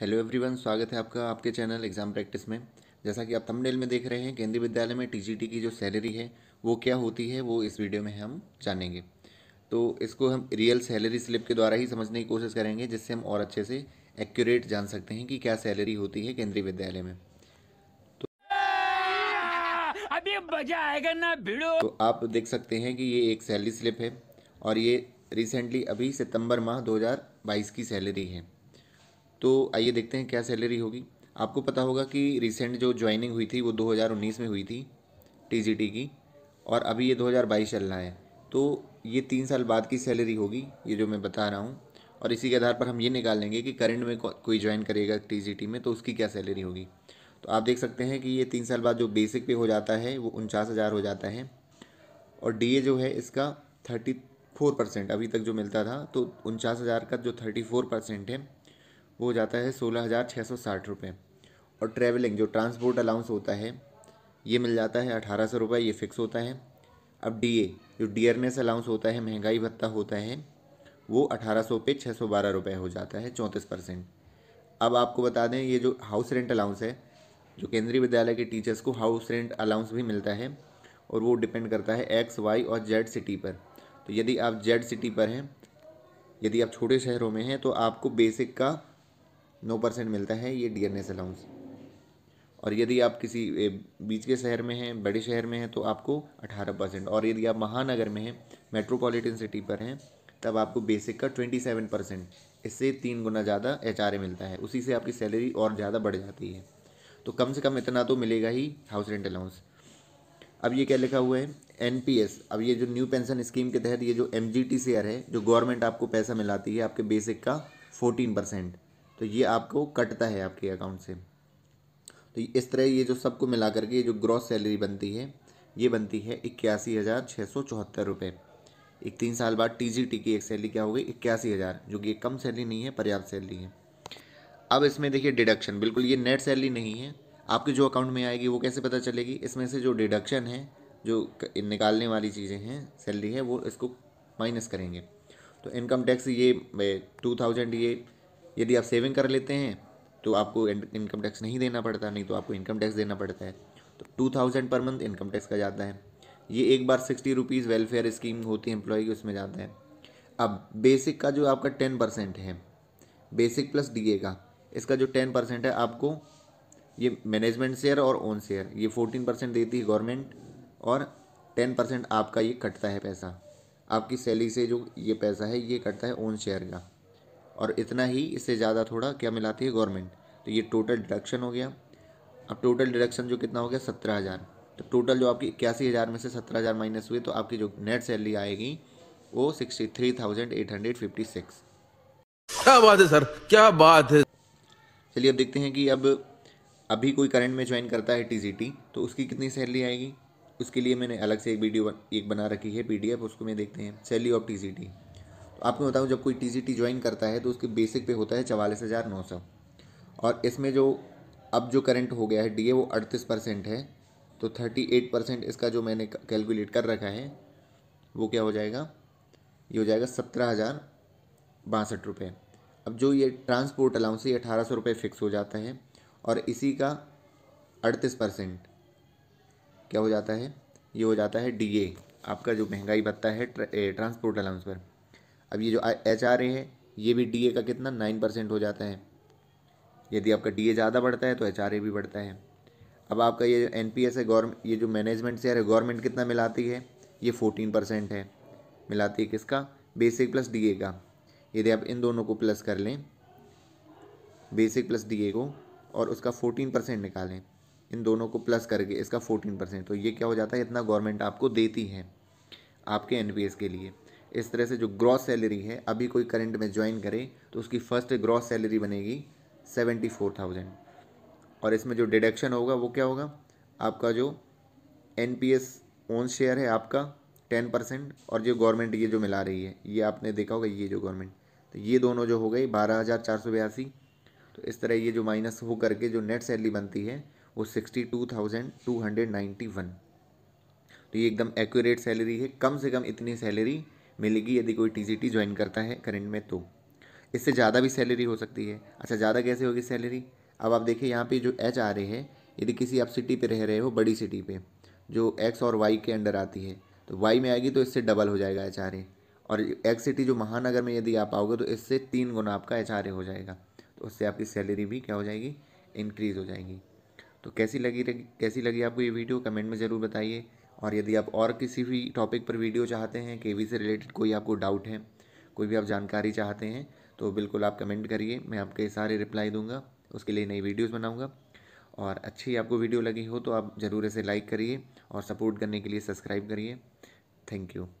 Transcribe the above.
hello everyone स्वागत है आपका आपके चैनल एग्जाम प्रैक्टिस में जैसा कि आप थंबनेल में देख रहे हैं केंद्रीय विद्यालय में टीजीटी की जो सैलरी है वो क्या होती है वो इस वीडियो में हम जानेंगे तो इसको हम रियल सैलरी स्लिप के द्वारा ही समझने की कोशिश करेंगे जिससे हम और अच्छे से एक्यूरेट जान सकते हैं कि क्या सैलरी होती है केंद्रीय विद्यालय में तो अभी मजा आएगा ना भिड़ो तो आप देख सकते हैं कि ये एक सैलरी स्लिप है और ये रिसेंटली अभी सितंबर माह 2022 की सैलरी है तो आइए देखते हैं क्या सैलरी होगी आपको पता होगा कि रिसेंट जो ज्वाइनिंग हुई थी वो 2019 में हुई थी टीजीटी की और अभी ये 2022 चल रहा है तो ये तीन साल बाद की सैलरी होगी ये जो मैं बता रहा हूँ और इसी के आधार पर हम ये निकाल लेंगे कि करंट में को, कोई ज्वाइन करेगा टीजीटी में तो उसकी क्या सैलरी होगी तो आप देख सकते हैं कि ये तीन साल बाद जो बेसिक पे हो जाता है वो उनचास हज़ार हो जाता है और डी जो है इसका थर्टी फोर परसेंट अभी तक जो मिलता था तो उनचास हज़ार का जो थर्टी फोर परसेंट है वो हो जाता है सोलह हज़ार छः सौ साठ रुपये और ट्रैवलिंग जो ट्रांसपोर्ट अलाउंस होता है ये मिल जाता है अठारह सौ रुपये ये फ़िक्स होता है अब डी ए जो डियरनेस अलाउंस होता है महंगाई भत्ता होता है वो अठारह सौ पे छः सौ बारह रुपये हो जाता है चौंतीस परसेंट अब आपको बता दें ये जो हाउस रेंट अलाउंस है जो केंद्रीय विद्यालय के टीचर्स को हाउस रेंट अलाउंस भी मिलता है और वो डिपेंड करता है एक्स वाई और जेड सिटी पर तो यदि आप जेड सिटी पर हैं यदि आप छोटे शहरों में हैं तो आपको बेसिक का नौ परसेंट मिलता है ये एस अलाउंस और यदि आप किसी बीच के शहर में हैं बड़े शहर में हैं तो आपको अठारह परसेंट और यदि आप महानगर में हैं मेट्रोपॉलिटन सिटी पर हैं तब आपको बेसिक का ट्वेंटी सेवन परसेंट इससे तीन गुना ज़्यादा एच मिलता है उसी से आपकी सैलरी और ज़्यादा बढ़ जाती है तो कम से कम इतना तो मिलेगा ही हाउस रेंट अलाउंस अब ये क्या लिखा हुआ है एन अब ये जो न्यू पेंशन स्कीम के तहत ये जो एम जी शेयर है जो गवर्नमेंट आपको पैसा मिलाती है आपके बेसिक का फोर्टीन परसेंट तो ये आपको कटता है आपके अकाउंट से तो इस तरह ये जो सबको मिला करके ये जो ग्रॉस सैलरी बनती है ये बनती है इक्यासी हज़ार छः सौ चौहत्तर रुपये एक तीन साल बाद टीजीटी की एक सैलरी क्या हो गई इक्यासी हज़ार जो कि कम सैलरी नहीं है पर्याप्त सैलरी है अब इसमें देखिए डिडक्शन बिल्कुल ये नेट सैलरी नहीं है आपके जो अकाउंट में आएगी वो कैसे पता चलेगी इसमें से जो डिडक्शन है जो निकालने वाली चीज़ें हैं सैलरी है वो इसको माइनस करेंगे तो इनकम टैक्स ये टू थाउजेंड ये यदि आप सेविंग कर लेते हैं तो आपको इनकम टैक्स नहीं देना पड़ता नहीं तो आपको इनकम टैक्स देना पड़ता है तो two thousand per month income tax का जाता है ये एक बार सिक्सटी रुपीज़ वेलफेयर स्कीम होती है एम्प्लॉय की उसमें जाता है अब बेसिक का जो आपका टेन परसेंट है बेसिक प्लस डी का इसका जो टेन परसेंट है आपको ये मैनेजमेंट शेयर और ओन शेयर ये फोर्टीन परसेंट देती है गवर्नमेंट और टेन परसेंट आपका ये कटता है पैसा आपकी सैलरी से जो ये पैसा है ये कटता है ओन शेयर का और इतना ही इससे ज़्यादा थोड़ा क्या मिलाती है गवर्नमेंट तो ये टोटल डिडक्शन हो गया अब टोटल डिडक्शन जो कितना हो गया सत्रह हज़ार तो टोटल जो आपकी इक्यासी हज़ार में से सत्रह हज़ार माइनस हुई तो आपकी जो नेट सैलरी आएगी वो sixty three thousand eight hundred fifty six क्या बात है सर क्या बात है चलिए अब देखते हैं कि अब अभी कोई करंट में ज्वाइन करता है टी तो उसकी कितनी सैलरी आएगी उसके लिए मैंने अलग से एक वीडियो एक बना रखी है पी उसको मैं देखते हैं सैलरी ऑफ टी आपको बताऊँ जब कोई टी ज्वाइन करता है तो उसके बेसिक पे होता है चवालीस हज़ार नौ सौ और इसमें जो अब जो करंट हो गया है डी वो अड़तीस परसेंट है तो थर्टी एट परसेंट इसका जो मैंने कैलकुलेट कर रखा है वो क्या हो जाएगा ये हो जाएगा सत्रह हज़ार बासठ रुपये अब जो ये ट्रांसपोर्ट अलाउंस ये अठारह सौ रुपये फिक्स हो जाता है और इसी का अड़तीस परसेंट क्या हो जाता है ये हो जाता है डी आपका जो महंगाई भत्ता है ट्रांसपोर्ट अलाउंस पर अब ये जो एच आर ए है ये भी डी ए का कितना नाइन परसेंट हो जाता है यदि आपका डी ए ज़्यादा बढ़ता है तो एच आर ए भी बढ़ता है अब आपका ये एन पी एस है गवर्नमेंट ये जो मैनेजमेंट शेयर है गवर्नमेंट कितना मिलाती है ये फोर्टीन परसेंट है मिलाती है किसका बेसिक प्लस डी ए का यदि आप इन दोनों को प्लस कर लें बेसिक प्लस डी ए को और उसका फोर्टीन परसेंट निकालें इन दोनों को प्लस करके इसका फोर्टीन परसेंट तो ये क्या हो जाता है इतना गवर्नमेंट आपको देती है आपके एन के लिए इस तरह से जो ग्रॉस सैलरी है अभी कोई करंट में ज्वाइन करे तो उसकी फर्स्ट ग्रॉस सैलरी बनेगी सेवेंटी फोर थाउजेंड और इसमें जो डिडक्शन होगा वो क्या होगा आपका जो N P S own share है आपका टेन परसेंट और जो गवर्नमेंट ये जो मिला रही है ये आपने देखा होगा ये जो गवर्नमेंट तो ये दोनों जो हो गई बारह हज़ार चार सौ बयासी तो इस तरह ये जो माइनस हो करके जो नेट सैलरी बनती है वो sixty two thousand two hundred ninety one तो ये एकदम एक्यूरेट सैलरी है कम से कम इतनी सैलरी मिलेगी यदि कोई टी टीजीटी ज्वाइन करता है करेंट में तो इससे ज़्यादा भी सैलरी हो सकती है अच्छा ज़्यादा कैसे होगी सैलरी अब आप देखिए यहाँ पे जो एच आ रहे हैं यदि किसी आप सिटी पे रह रहे हो बड़ी सिटी पे जो एक्स और वाई के अंडर आती है तो वाई में आएगी तो इससे डबल हो जाएगा एच आर ए और एक्स सिटी जो महानगर में यदि आप आओगे तो इससे तीन गुना आपका एच आर ए हो जाएगा तो उससे आपकी सैलरी भी क्या हो जाएगी इंक्रीज़ हो जाएगी तो कैसी लगी कैसी लगी आपको ये वीडियो कमेंट में ज़रूर बताइए और यदि आप और किसी भी टॉपिक पर वीडियो चाहते हैं के से रिलेटेड कोई आपको डाउट है कोई भी आप जानकारी चाहते हैं तो बिल्कुल आप कमेंट करिए मैं आपके सारे रिप्लाई दूंगा उसके लिए नई वीडियोस बनाऊंगा और अच्छी आपको वीडियो लगी हो तो आप ज़रूर इसे लाइक करिए और सपोर्ट करने के लिए सब्सक्राइब करिए थैंक यू